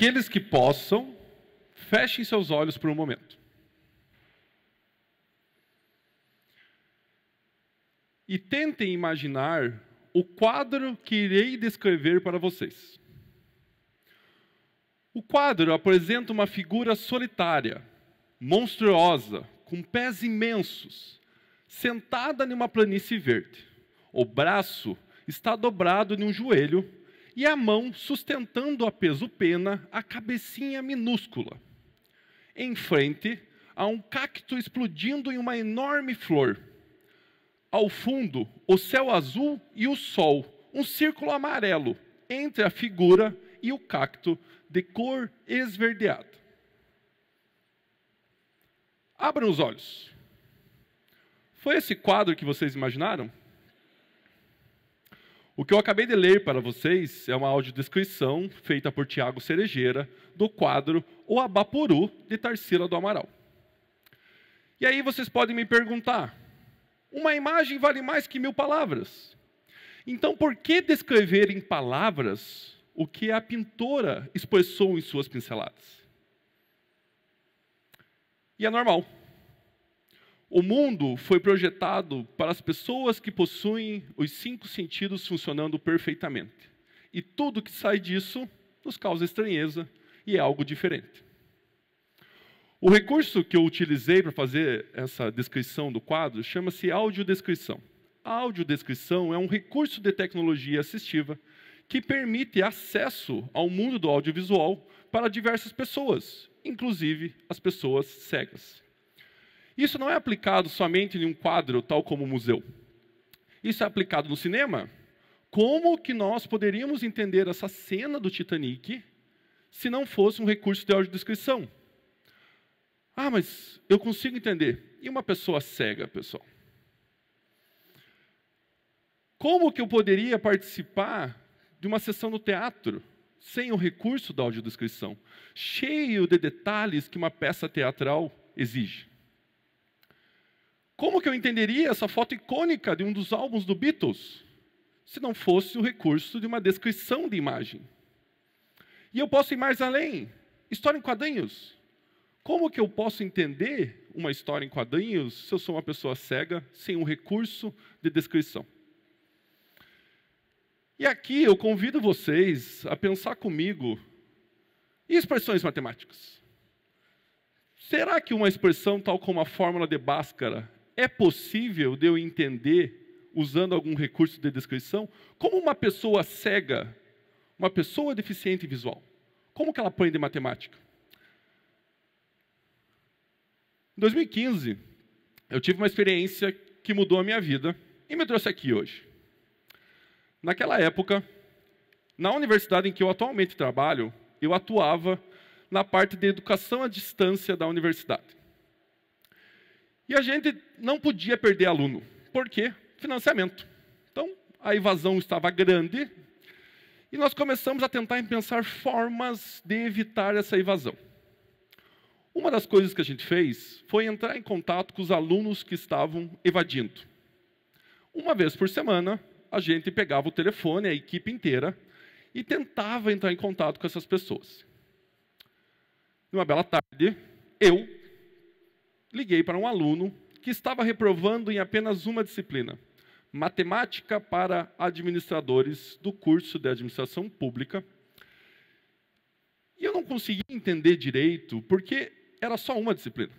aqueles que possam, fechem seus olhos por um momento. E tentem imaginar o quadro que irei descrever para vocês. O quadro apresenta uma figura solitária, monstruosa, com pés imensos, sentada em uma planície verde. O braço está dobrado em um joelho e a mão sustentando a peso pena a cabecinha minúscula. Em frente, há um cacto explodindo em uma enorme flor. Ao fundo, o céu azul e o sol, um círculo amarelo entre a figura e o cacto de cor esverdeada. Abram os olhos. Foi esse quadro que vocês imaginaram? O que eu acabei de ler para vocês é uma audiodescrição feita por Tiago Cerejeira do quadro O Abapuru de Tarsila do Amaral. E aí vocês podem me perguntar: uma imagem vale mais que mil palavras. Então, por que descrever em palavras o que a pintora expressou em suas pinceladas? E é normal. O mundo foi projetado para as pessoas que possuem os cinco sentidos funcionando perfeitamente. E tudo que sai disso nos causa estranheza e é algo diferente. O recurso que eu utilizei para fazer essa descrição do quadro chama-se audiodescrição. A audiodescrição é um recurso de tecnologia assistiva que permite acesso ao mundo do audiovisual para diversas pessoas, inclusive as pessoas cegas. Isso não é aplicado somente em um quadro, tal como o museu. Isso é aplicado no cinema. Como que nós poderíamos entender essa cena do Titanic se não fosse um recurso de audiodescrição? Ah, mas eu consigo entender. E uma pessoa cega, pessoal? Como que eu poderia participar de uma sessão no teatro sem o recurso da audiodescrição, cheio de detalhes que uma peça teatral exige? Como que eu entenderia essa foto icônica de um dos álbuns do Beatles se não fosse o recurso de uma descrição de imagem? E eu posso ir mais além. História em quadrinhos. Como que eu posso entender uma história em quadrinhos se eu sou uma pessoa cega sem um recurso de descrição? E aqui eu convido vocês a pensar comigo e expressões matemáticas. Será que uma expressão tal como a fórmula de Bhaskara é possível de eu entender, usando algum recurso de descrição, como uma pessoa cega, uma pessoa deficiente visual, como que ela aprende matemática? Em 2015, eu tive uma experiência que mudou a minha vida e me trouxe aqui hoje. Naquela época, na universidade em que eu atualmente trabalho, eu atuava na parte de educação à distância da universidade. E a gente não podia perder aluno. Por quê? Financiamento. Então, a evasão estava grande e nós começamos a tentar pensar formas de evitar essa evasão. Uma das coisas que a gente fez foi entrar em contato com os alunos que estavam evadindo. Uma vez por semana, a gente pegava o telefone, a equipe inteira, e tentava entrar em contato com essas pessoas. Numa bela tarde, eu liguei para um aluno que estava reprovando em apenas uma disciplina, matemática para administradores do curso de administração pública. E eu não conseguia entender direito, porque era só uma disciplina.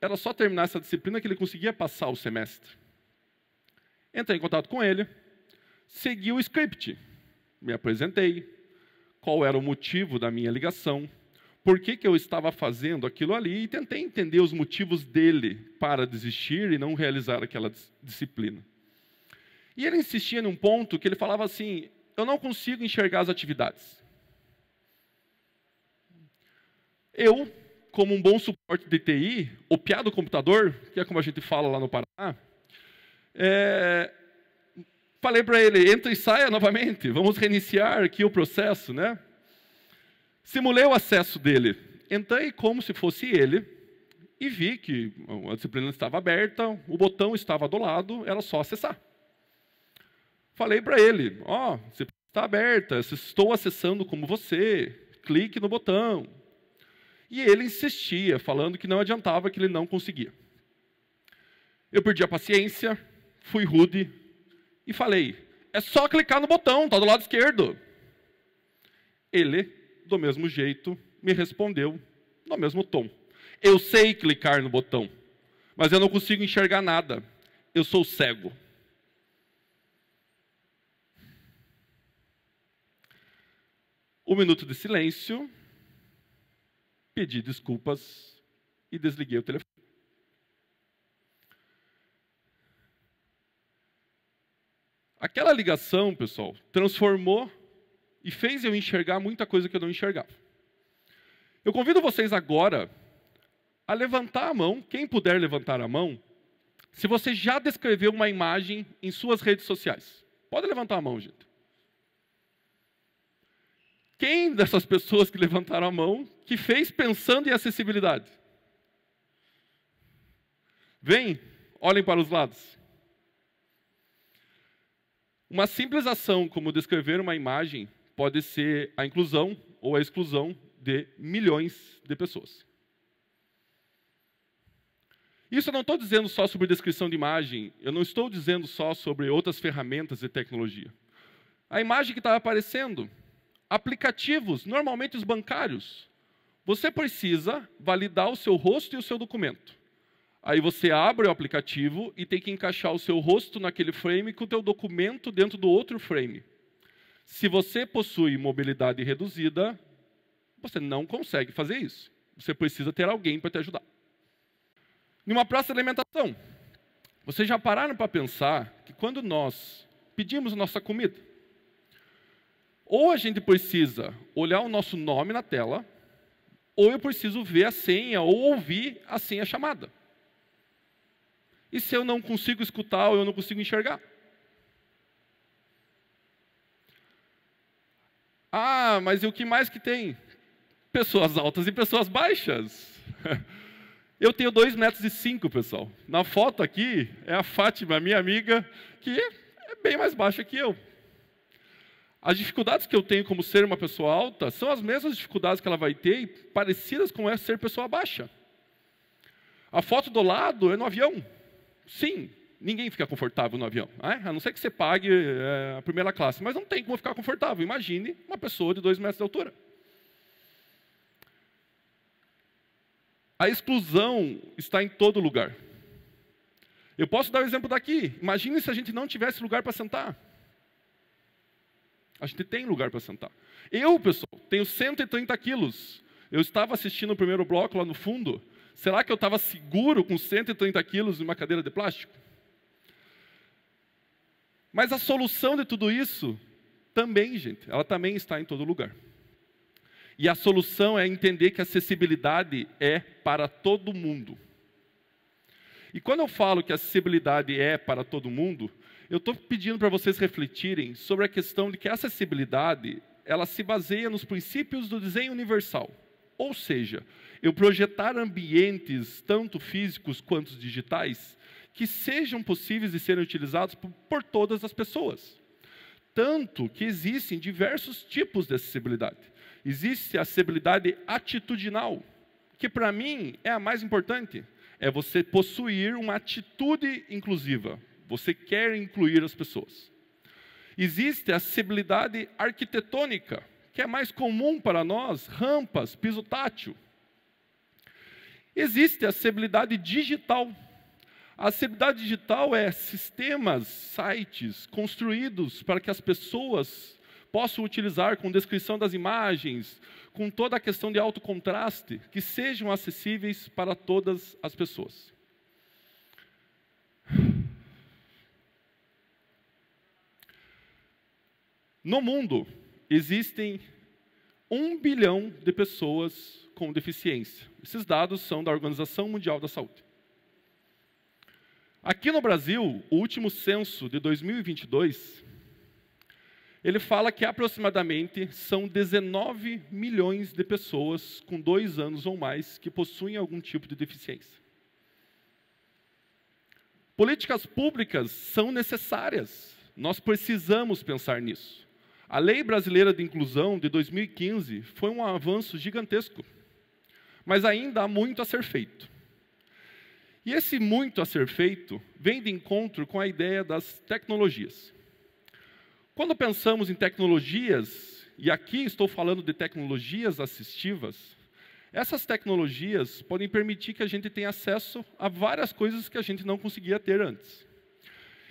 Era só terminar essa disciplina que ele conseguia passar o semestre. Entrei em contato com ele, segui o script, me apresentei, qual era o motivo da minha ligação, por que, que eu estava fazendo aquilo ali e tentei entender os motivos dele para desistir e não realizar aquela disciplina. E ele insistia num ponto que ele falava assim: eu não consigo enxergar as atividades. Eu, como um bom suporte de TI, o piá do computador, que é como a gente fala lá no Paraná, é, falei para ele: entra e saia novamente, vamos reiniciar aqui o processo, né? Simulei o acesso dele. Entrei como se fosse ele e vi que a disciplina estava aberta, o botão estava do lado, era só acessar. Falei para ele: Ó, oh, disciplina está aberta, estou acessando como você, clique no botão. E ele insistia, falando que não adiantava, que ele não conseguia. Eu perdi a paciência, fui rude e falei: é só clicar no botão, está do lado esquerdo. Ele do mesmo jeito, me respondeu no mesmo tom. Eu sei clicar no botão, mas eu não consigo enxergar nada. Eu sou cego. Um minuto de silêncio, pedi desculpas e desliguei o telefone. Aquela ligação, pessoal, transformou e fez eu enxergar muita coisa que eu não enxergava. Eu convido vocês agora a levantar a mão, quem puder levantar a mão, se você já descreveu uma imagem em suas redes sociais. Pode levantar a mão, gente. Quem dessas pessoas que levantaram a mão que fez pensando em acessibilidade? Vem, olhem para os lados. Uma simples ação como descrever uma imagem pode ser a inclusão ou a exclusão de milhões de pessoas. Isso eu não estou dizendo só sobre descrição de imagem, eu não estou dizendo só sobre outras ferramentas de tecnologia. A imagem que estava aparecendo, aplicativos, normalmente os bancários, você precisa validar o seu rosto e o seu documento. Aí você abre o aplicativo e tem que encaixar o seu rosto naquele frame com o teu documento dentro do outro frame. Se você possui mobilidade reduzida, você não consegue fazer isso. Você precisa ter alguém para te ajudar. Em uma praça de alimentação, vocês já pararam para pensar que quando nós pedimos nossa comida, ou a gente precisa olhar o nosso nome na tela, ou eu preciso ver a senha ou ouvir a senha chamada. E se eu não consigo escutar ou eu não consigo enxergar? Ah, mas e o que mais que tem? Pessoas altas e pessoas baixas. Eu tenho dois metros e cinco, pessoal. Na foto aqui é a Fátima, minha amiga, que é bem mais baixa que eu. As dificuldades que eu tenho como ser uma pessoa alta são as mesmas dificuldades que ela vai ter, parecidas com essa ser pessoa baixa. A foto do lado é no avião. Sim, Ninguém fica confortável no avião, né? a não ser que você pague é, a primeira classe, mas não tem como ficar confortável. Imagine uma pessoa de dois metros de altura. A exclusão está em todo lugar. Eu posso dar o um exemplo daqui. Imagine se a gente não tivesse lugar para sentar. A gente tem lugar para sentar. Eu, pessoal, tenho 130 quilos. Eu estava assistindo o primeiro bloco lá no fundo. Será que eu estava seguro com 130 quilos em uma cadeira de plástico? Mas a solução de tudo isso também, gente, ela também está em todo lugar. E a solução é entender que a acessibilidade é para todo mundo. E quando eu falo que a acessibilidade é para todo mundo, eu estou pedindo para vocês refletirem sobre a questão de que a acessibilidade ela se baseia nos princípios do desenho universal. Ou seja, eu projetar ambientes, tanto físicos quanto digitais, que sejam possíveis de serem utilizados por, por todas as pessoas. Tanto que existem diversos tipos de acessibilidade. Existe a acessibilidade atitudinal, que para mim é a mais importante. É você possuir uma atitude inclusiva. Você quer incluir as pessoas. Existe a acessibilidade arquitetônica, que é mais comum para nós, rampas, piso tátil. Existe a acessibilidade digital, a acessibilidade digital é sistemas, sites construídos para que as pessoas possam utilizar com descrição das imagens, com toda a questão de alto contraste, que sejam acessíveis para todas as pessoas. No mundo, existem um bilhão de pessoas com deficiência. Esses dados são da Organização Mundial da Saúde. Aqui no Brasil, o último censo de 2022, ele fala que aproximadamente são 19 milhões de pessoas com dois anos ou mais que possuem algum tipo de deficiência. Políticas públicas são necessárias, nós precisamos pensar nisso. A Lei Brasileira de Inclusão de 2015 foi um avanço gigantesco, mas ainda há muito a ser feito. E esse muito a ser feito vem de encontro com a ideia das tecnologias. Quando pensamos em tecnologias, e aqui estou falando de tecnologias assistivas, essas tecnologias podem permitir que a gente tenha acesso a várias coisas que a gente não conseguia ter antes.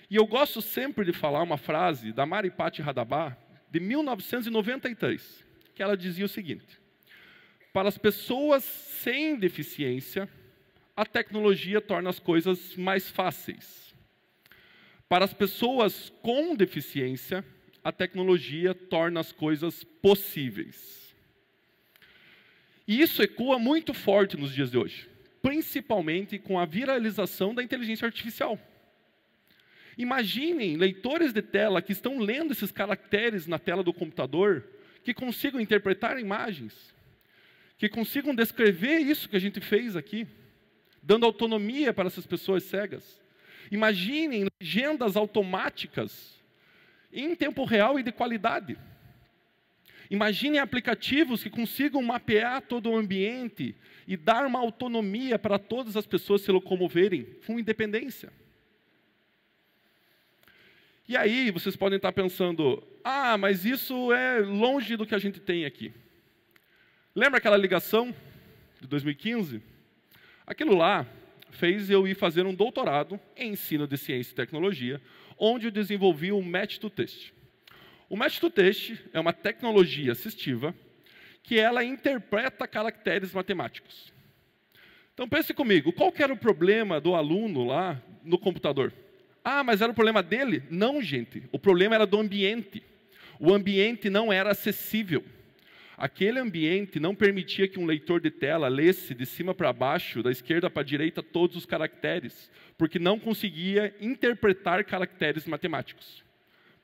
E eu gosto sempre de falar uma frase da Maripati Radabá, de 1993, que ela dizia o seguinte: Para as pessoas sem deficiência, a tecnologia torna as coisas mais fáceis. Para as pessoas com deficiência, a tecnologia torna as coisas possíveis. E isso ecoa muito forte nos dias de hoje, principalmente com a viralização da inteligência artificial. Imaginem leitores de tela que estão lendo esses caracteres na tela do computador, que consigam interpretar imagens, que consigam descrever isso que a gente fez aqui dando autonomia para essas pessoas cegas. Imaginem legendas automáticas em tempo real e de qualidade. Imaginem aplicativos que consigam mapear todo o ambiente e dar uma autonomia para todas as pessoas se locomoverem com independência. E aí vocês podem estar pensando: ah, mas isso é longe do que a gente tem aqui. Lembra aquela ligação de 2015? Aquilo lá fez eu ir fazer um doutorado em ensino de ciência e tecnologia, onde eu desenvolvi o Match to Test. O Match to Test é uma tecnologia assistiva que ela interpreta caracteres matemáticos. Então pense comigo, qual era o problema do aluno lá no computador? Ah, mas era o problema dele? Não, gente. O problema era do ambiente. O ambiente não era acessível. Aquele ambiente não permitia que um leitor de tela lesse de cima para baixo, da esquerda para a direita, todos os caracteres, porque não conseguia interpretar caracteres matemáticos.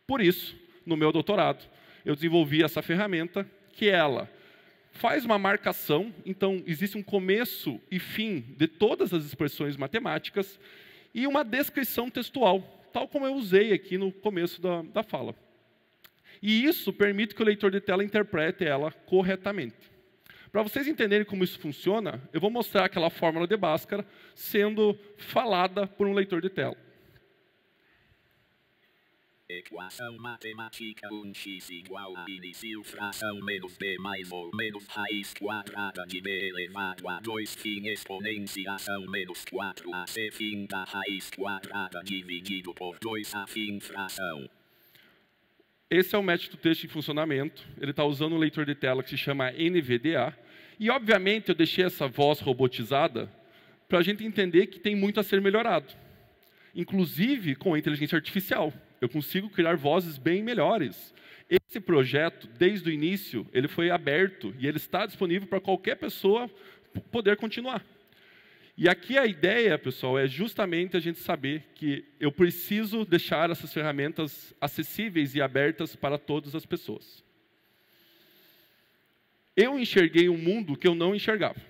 Por isso, no meu doutorado, eu desenvolvi essa ferramenta que ela faz uma marcação, então existe um começo e fim de todas as expressões matemáticas e uma descrição textual, tal como eu usei aqui no começo da, da fala. E isso permite que o leitor de tela interprete ela corretamente. Para vocês entenderem como isso funciona, eu vou mostrar aquela fórmula de Bhaskara sendo falada por um leitor de tela. Equação matemática 1x igual a início fração menos b mais ou menos raiz quadrada de b elevado a 2 fim exponenciação menos 4 ac fim da raiz quadrada dividido por 2 a fim fração. Esse é o método texto em funcionamento. Ele está usando um leitor de tela que se chama NVDA. E, obviamente, eu deixei essa voz robotizada para a gente entender que tem muito a ser melhorado. Inclusive com a inteligência artificial. Eu consigo criar vozes bem melhores. Esse projeto, desde o início, ele foi aberto e ele está disponível para qualquer pessoa poder continuar. E aqui a ideia, pessoal, é justamente a gente saber que eu preciso deixar essas ferramentas acessíveis e abertas para todas as pessoas. Eu enxerguei um mundo que eu não enxergava.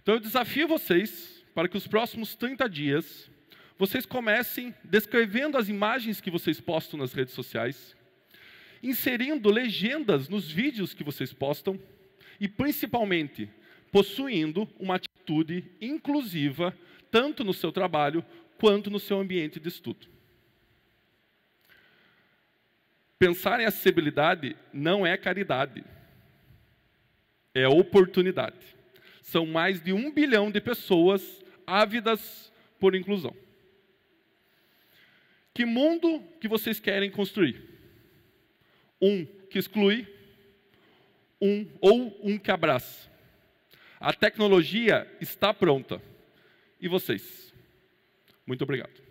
Então eu desafio vocês para que os próximos 30 dias vocês comecem descrevendo as imagens que vocês postam nas redes sociais, inserindo legendas nos vídeos que vocês postam e principalmente possuindo uma atitude inclusiva, tanto no seu trabalho quanto no seu ambiente de estudo. Pensar em acessibilidade não é caridade, é oportunidade. São mais de um bilhão de pessoas ávidas por inclusão. Que mundo que vocês querem construir? Um que exclui, um ou um que abraça. A tecnologia está pronta. E vocês? Muito obrigado.